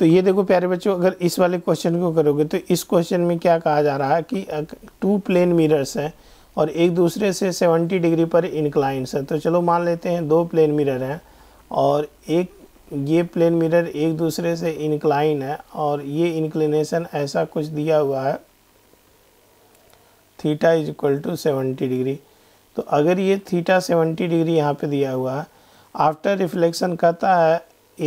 तो ये देखो प्यारे बच्चों अगर इस वाले क्वेश्चन को करोगे तो इस क्वेश्चन में क्या कहा जा रहा है कि टू प्लेन मिरर्स हैं और एक दूसरे से 70 डिग्री पर इंक्लाइंस हैं तो चलो मान लेते हैं दो प्लेन मिरर हैं और एक ये प्लेन मिरर एक दूसरे से इंक्लाइन है और ये इंक्लिनेशन ऐसा कुछ दिया हुआ है theta is equal to seventy degree तो अगर ये थीटा सेवेंटी डिग्री यहाँ पे दिया हुआ है आफ्टर रिफ्लेक्शन कहता है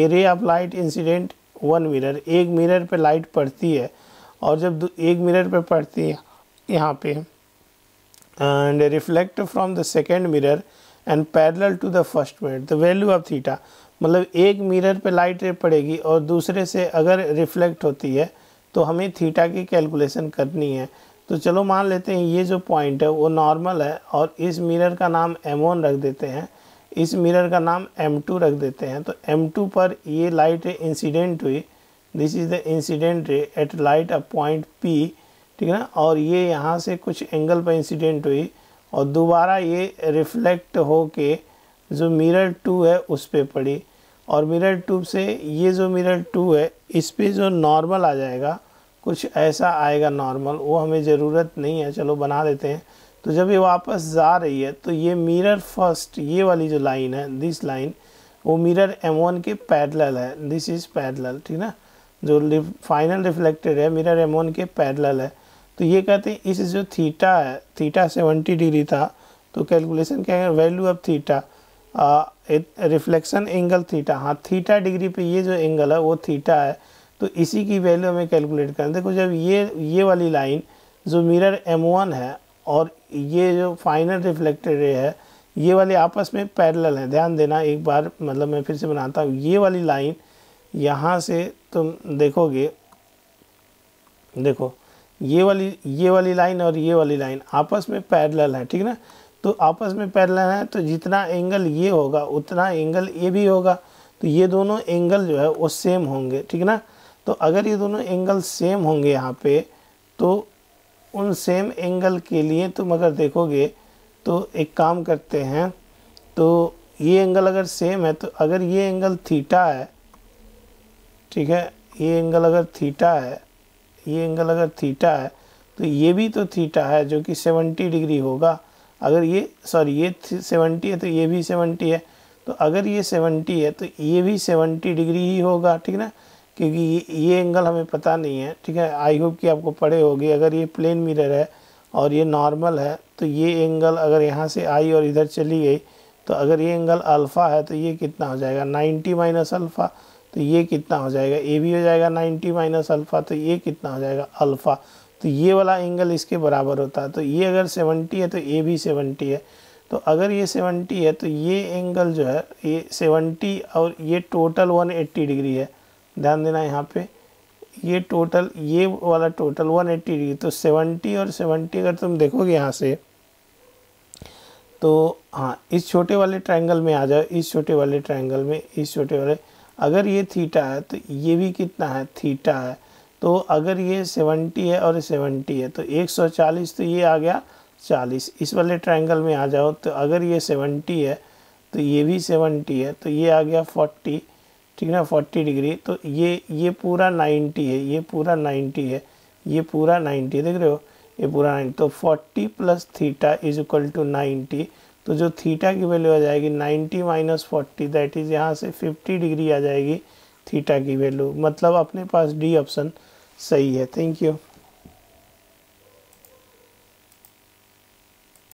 a ray of light incident one mirror एक मिरर पे लाइट पड़ती है और जब एक मिरर पे पड़ती है यहाँ पे and reflect from the second mirror and parallel to the first mirror the value of theta मतलब एक मिरर पे लाइट पड़ेगी और दूसरे से अगर रिफ्लेक्ट होती है तो हमें थीटा की कैलकुलेशन करनी है तो चलो मान लेते हैं ये जो पॉइंट है वो नॉर्मल है और इस मिरर का नाम एमोन रख देते हैं इस मिरर का नाम M2 रख देते हैं तो M2 पर ये लाइट इंसिडेंट हुई this is the incident ray at light a point P ठीक है ना और ये यहाँ से कुछ एंगल पर इंसिडेंट हुई और दोबारा ये रिफ्लेक्ट हो के जो मिरर टू है उस पर पड़ी और मिरर टू से ये जो मिरर टू है इस पर जो नॉर्मल आ जाएगा कुछ ऐसा आएगा नॉर्मल वो हमें ज़रूरत नहीं है चलो बना देते हैं तो जब ये वापस जा रही है तो ये मिरर फर्स्ट ये वाली जो लाइन है दिस लाइन वो मिरर M1 के पैडल है दिस इज़ पैडल ठीक ना जो फाइनल रिफ्लेक्टेड है मिरर M1 के पैडल है तो ये कहते हैं इस जो थीटा है थीटा सेवेंटी डिग्री था तो कैलकुलेशन क्या है value of theta reflection angle theta हाँ थीटा डिग्री पे ये जो एंगल है वो थीटा है तो इसी की वैल्यू हमें कैलकुलेट करें देखो जब ये ये वाली लाइन जो मिरर M1 है और ये जो फाइनल रिफ्लेक्टेड रे है ये वाली आपस में पैरेलल है ध्यान देना एक बार मतलब मैं फिर से बनाता हूँ ये वाली लाइन यहाँ से तुम देखोगे देखो ये वाली ये वाली लाइन और ये वाली लाइन आपस में पैरेलल है ठीक ना तो आपस में पैरेलल है तो जितना एंगल ये होगा उतना एंगल ये भी होगा तो ये दोनों एंगल जो है वो सेम होंगे ठीक ना तो अगर ये दोनों एंगल सेम होंगे यहाँ पे तो उन सेम एंगल के लिए तुम अगर देखोगे तो एक काम करते हैं तो ये एंगल अगर सेम है तो अगर ये एंगल थीटा है ठीक है ये एंगल अगर थीटा है ये एंगल अगर थीटा है तो ये भी तो थीटा है जो कि 70 डिग्री होगा अगर ये सॉरी ये 70 है तो ये भी 70 है तो अगर ये 70 है तो ये भी 70 डिग्री ही होगा ठीक है ना क्योंकि ये एंगल हमें पता नहीं है ठीक है आई होप कि आपको पड़े होगी अगर ये प्लेन मिरर है और ये नॉर्मल है तो ये एंगल अगर यहाँ से आई और इधर चली गई तो अगर ये एंगल अल्फ़ा है तो ये कितना हो जाएगा 90 माइनस अल्फ़ा तो ये कितना हो जाएगा ए भी हो जाएगा 90 माइनस अल्फ़ा तो ये कितना हो जाएगा अल्फ़ा तो ये वाला एंगल इसके बराबर होता है तो ये अगर सेवनटी है तो ए भी सेवनटी है तो अगर ये सेवनटी है तो ये एंगल जो है ये सेवनटी और ये टोटल एट्टी डिग्री है ध्यान देना यहाँ पे ये टोटल ये वाला टोटल 180 एट्टी डिग्री तो 70 और 70 अगर तुम देखोगे यहाँ से तो हाँ इस छोटे वाले ट्रायंगल में आ जाओ इस छोटे वाले ट्रायंगल में इस छोटे वाले अगर ये थीटा है तो ये भी कितना है थीटा है तो अगर ये 70 है और 70 है तो 140 तो ये आ गया 40 इस वाले ट्रायंगल में आ जाओ तो अगर ये 70 है तो ये भी 70 है तो ये आ गया 40 ठीक है ना फोर्टी डिग्री तो ये ये पूरा नाइन्टी है ये पूरा नाइन्टी है ये पूरा नाइन्टी देख रहे हो ये पूरा नाइन्टी तो forty plus theta is equal to ninety तो जो थीटा की वैल्यू आ जाएगी ninety minus forty that is यहाँ से फिफ्टी डिग्री आ जाएगी थीटा की वैल्यू मतलब अपने पास डी ऑप्शन सही है थैंक यू